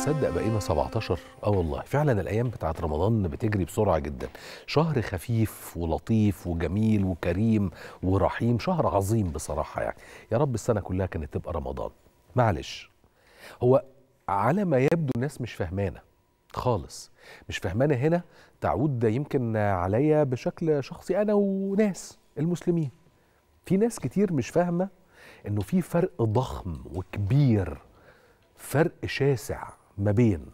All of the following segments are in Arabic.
تصدق بقينا 17 اه والله فعلا الايام بتاعت رمضان بتجري بسرعه جدا شهر خفيف ولطيف وجميل وكريم ورحيم شهر عظيم بصراحه يعني يا رب السنه كلها كانت تبقى رمضان معلش هو على ما يبدو الناس مش فاهمانا خالص مش فاهمانا هنا تعود يمكن عليا بشكل شخصي انا وناس المسلمين في ناس كتير مش فاهمه انه في فرق ضخم وكبير فرق شاسع ما بين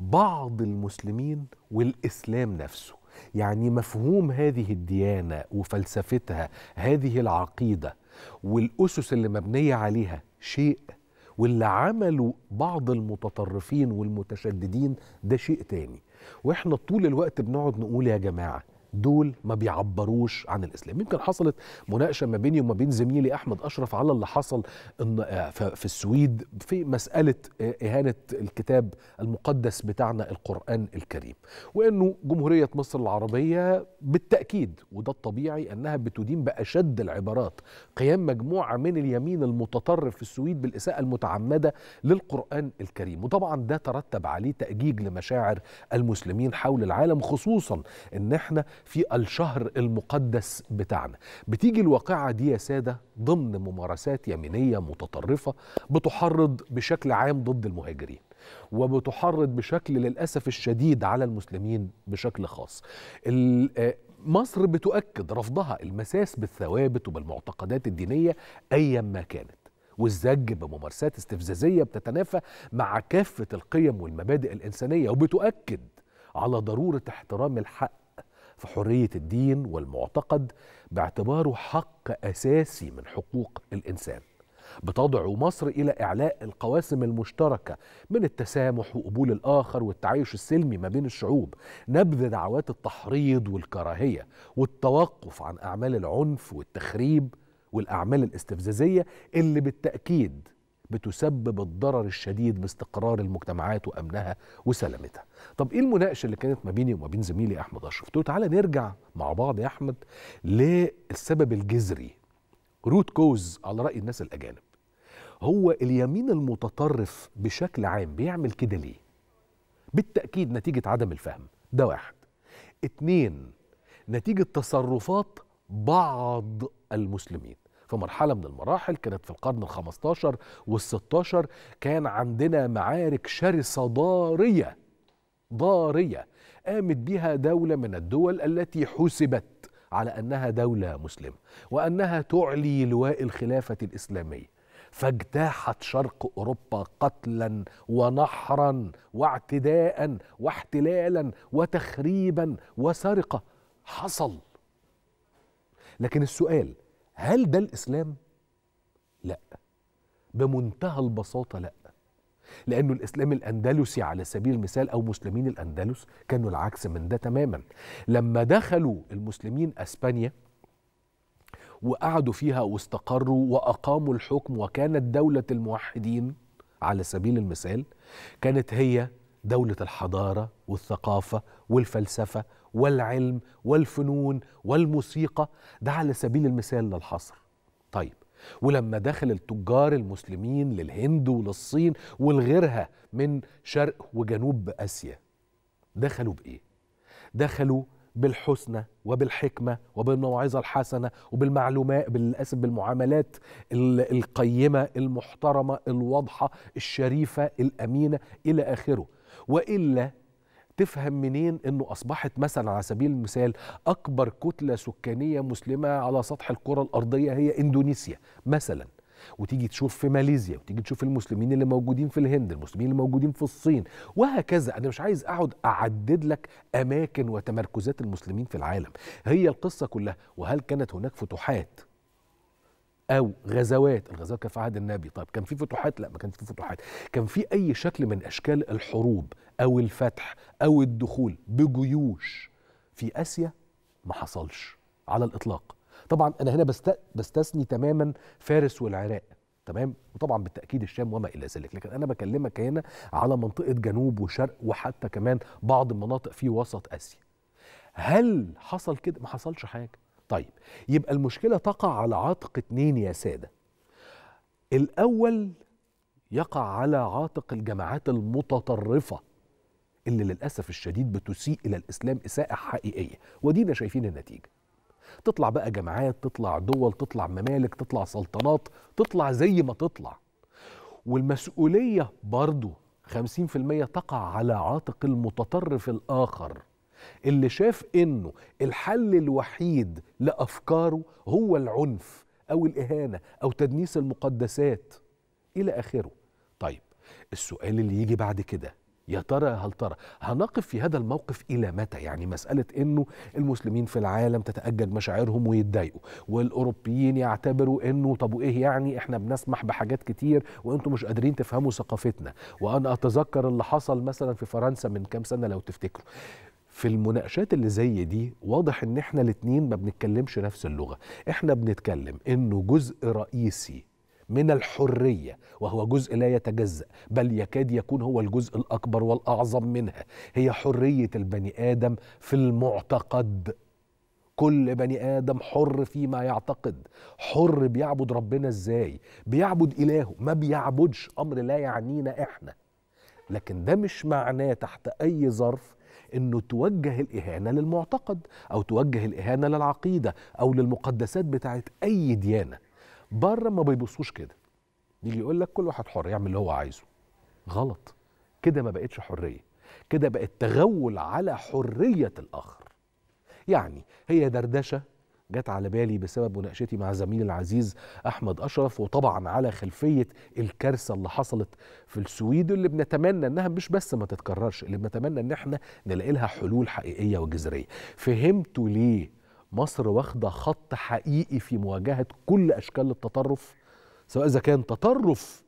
بعض المسلمين والإسلام نفسه يعني مفهوم هذه الديانة وفلسفتها هذه العقيدة والأسس اللي مبنية عليها شيء واللي عملوا بعض المتطرفين والمتشددين ده شيء تاني واحنا طول الوقت بنقعد نقول يا جماعه دول ما بيعبروش عن الاسلام يمكن حصلت مناقشه ما بيني وما بين زميلي احمد اشرف على اللي حصل آه، في السويد في مساله آه، اهانه الكتاب المقدس بتاعنا القران الكريم وانه جمهوريه مصر العربيه بالتاكيد وده الطبيعي انها بتدين باشد العبارات قيام مجموعه من اليمين المتطرف في السويد بالاساءه المتعمده للقران الكريم وطبعا ده ترتب عليه تاجيج لمشاعر المسلمين حول العالم خصوصا ان احنا في الشهر المقدس بتاعنا بتيجي الواقعة دي يا سادة ضمن ممارسات يمينية متطرفة بتحرض بشكل عام ضد المهاجرين وبتحرض بشكل للأسف الشديد على المسلمين بشكل خاص آه، مصر بتؤكد رفضها المساس بالثوابت وبالمعتقدات الدينية أيا ما كانت والزج بممارسات استفزازية بتتنافى مع كافة القيم والمبادئ الإنسانية وبتؤكد على ضرورة احترام الحق في حريه الدين والمعتقد باعتباره حق اساسي من حقوق الانسان بتضع مصر الى اعلاء القواسم المشتركه من التسامح وقبول الاخر والتعايش السلمي ما بين الشعوب نبذ دعوات التحريض والكراهيه والتوقف عن اعمال العنف والتخريب والاعمال الاستفزازيه اللي بالتاكيد بتسبب الضرر الشديد باستقرار المجتمعات وامنها وسلامتها. طب ايه المناقشه اللي كانت ما بيني وما بين زميلي احمد اشرف؟ قلت له تعالى نرجع مع بعض يا احمد للسبب الجذري روت كوز على راي الناس الاجانب. هو اليمين المتطرف بشكل عام بيعمل كده ليه؟ بالتاكيد نتيجه عدم الفهم ده واحد. اتنين نتيجه تصرفات بعض المسلمين. في مرحلة من المراحل كانت في القرن ال15 وال16 كان عندنا معارك شرسة ضارية ضارية قامت بها دولة من الدول التي حسبت على أنها دولة مسلمة وأنها تعلي لواء الخلافة الإسلامية فاجتاحت شرق اوروبا قتلا ونحرا واعتداء واحتلالا وتخريبا وسرقه حصل لكن السؤال هل ده الاسلام لا بمنتهى البساطه لا لأنه الإسلام الأندلسي على سبيل المثال أو مسلمين الأندلس كانوا العكس من ده تماما لما دخلوا المسلمين أسبانيا وقعدوا فيها واستقروا وأقاموا الحكم وكانت دولة الموحدين على سبيل المثال كانت هي دولة الحضارة والثقافة والفلسفة والعلم والفنون والموسيقى ده على سبيل المثال للحصر طيب ولما دخل التجار المسلمين للهند وللصين ولغيرها من شرق وجنوب آسيا دخلوا بإيه؟ دخلوا بالحسنى وبالحكمة وبالموعظة الحسنة وبالمعلومات بالأسف بالمعاملات القيمة المحترمة الواضحة الشريفة الأمينة إلى آخره والا تفهم منين انه اصبحت مثلا على سبيل المثال اكبر كتله سكانيه مسلمه على سطح الكره الارضيه هي اندونيسيا مثلا وتيجي تشوف في ماليزيا وتيجي تشوف المسلمين اللي موجودين في الهند المسلمين اللي موجودين في الصين وهكذا انا مش عايز اقعد اعدد لك اماكن وتمركزات المسلمين في العالم هي القصه كلها وهل كانت هناك فتوحات او غزوات الغزوات كان في عهد النبي طيب كان في فتوحات لا ما كانش في فتوحات كان في اي شكل من اشكال الحروب او الفتح او الدخول بجيوش في اسيا ما حصلش على الاطلاق طبعا انا هنا بست... بستثني تماما فارس والعراق تمام وطبعا بالتاكيد الشام وما الى ذلك لكن انا بكلمك هنا على منطقه جنوب وشرق وحتى كمان بعض المناطق في وسط اسيا هل حصل كده ما حصلش حاجه طيب يبقى المشكلة تقع على عاتق اتنين يا سادة الأول يقع على عاتق الجماعات المتطرفة اللي للأسف الشديد بتسيء إلى الإسلام إساءة حقيقية ودينا شايفين النتيجة تطلع بقى جماعات تطلع دول تطلع ممالك تطلع سلطنات تطلع زي ما تطلع والمسؤولية برضو 50% تقع على عاتق المتطرف الآخر اللي شاف انه الحل الوحيد لافكاره هو العنف او الاهانه او تدنيس المقدسات الى اخره طيب السؤال اللي يجي بعد كده يا ترى هل ترى هنقف في هذا الموقف الى متى يعني مساله انه المسلمين في العالم تتاجج مشاعرهم ويتضايقوا والاوروبيين يعتبروا انه طب وايه يعني احنا بنسمح بحاجات كتير وانتم مش قادرين تفهموا ثقافتنا وانا اتذكر اللي حصل مثلا في فرنسا من كام سنه لو تفتكروا في المناقشات اللي زي دي واضح ان احنا الاتنين ما بنتكلمش نفس اللغه احنا بنتكلم انه جزء رئيسي من الحريه وهو جزء لا يتجزا بل يكاد يكون هو الجزء الاكبر والاعظم منها هي حريه البني ادم في المعتقد كل بني ادم حر فيما يعتقد حر بيعبد ربنا ازاي بيعبد الهه ما بيعبدش امر لا يعنينا احنا لكن ده مش معناه تحت اي ظرف انه توجه الاهانه للمعتقد او توجه الاهانه للعقيده او للمقدسات بتاعت اي ديانه بره ما بيبصوش كده يجي يقول لك كل واحد حر يعمل اللي هو عايزه غلط كده ما بقتش حريه كده بقت تغول على حريه الاخر يعني هي دردشه جت على بالي بسبب مناقشتي مع زميلي العزيز احمد اشرف وطبعا على خلفيه الكارثه اللي حصلت في السويد اللي بنتمنى انها مش بس ما تتكررش اللي بنتمنى ان احنا نلاقي لها حلول حقيقيه وجذريه فهمتوا ليه مصر واخده خط حقيقي في مواجهه كل اشكال التطرف سواء اذا كان تطرف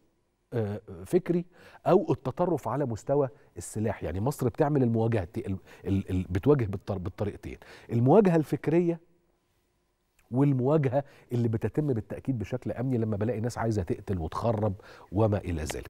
آه، فكري او التطرف على مستوى السلاح يعني مصر بتعمل المواجهه بتواجه بالطريقتين المواجهه الفكريه والمواجهه اللي بتتم بالتاكيد بشكل امني لما بلاقي ناس عايزه تقتل وتخرب وما الى ذلك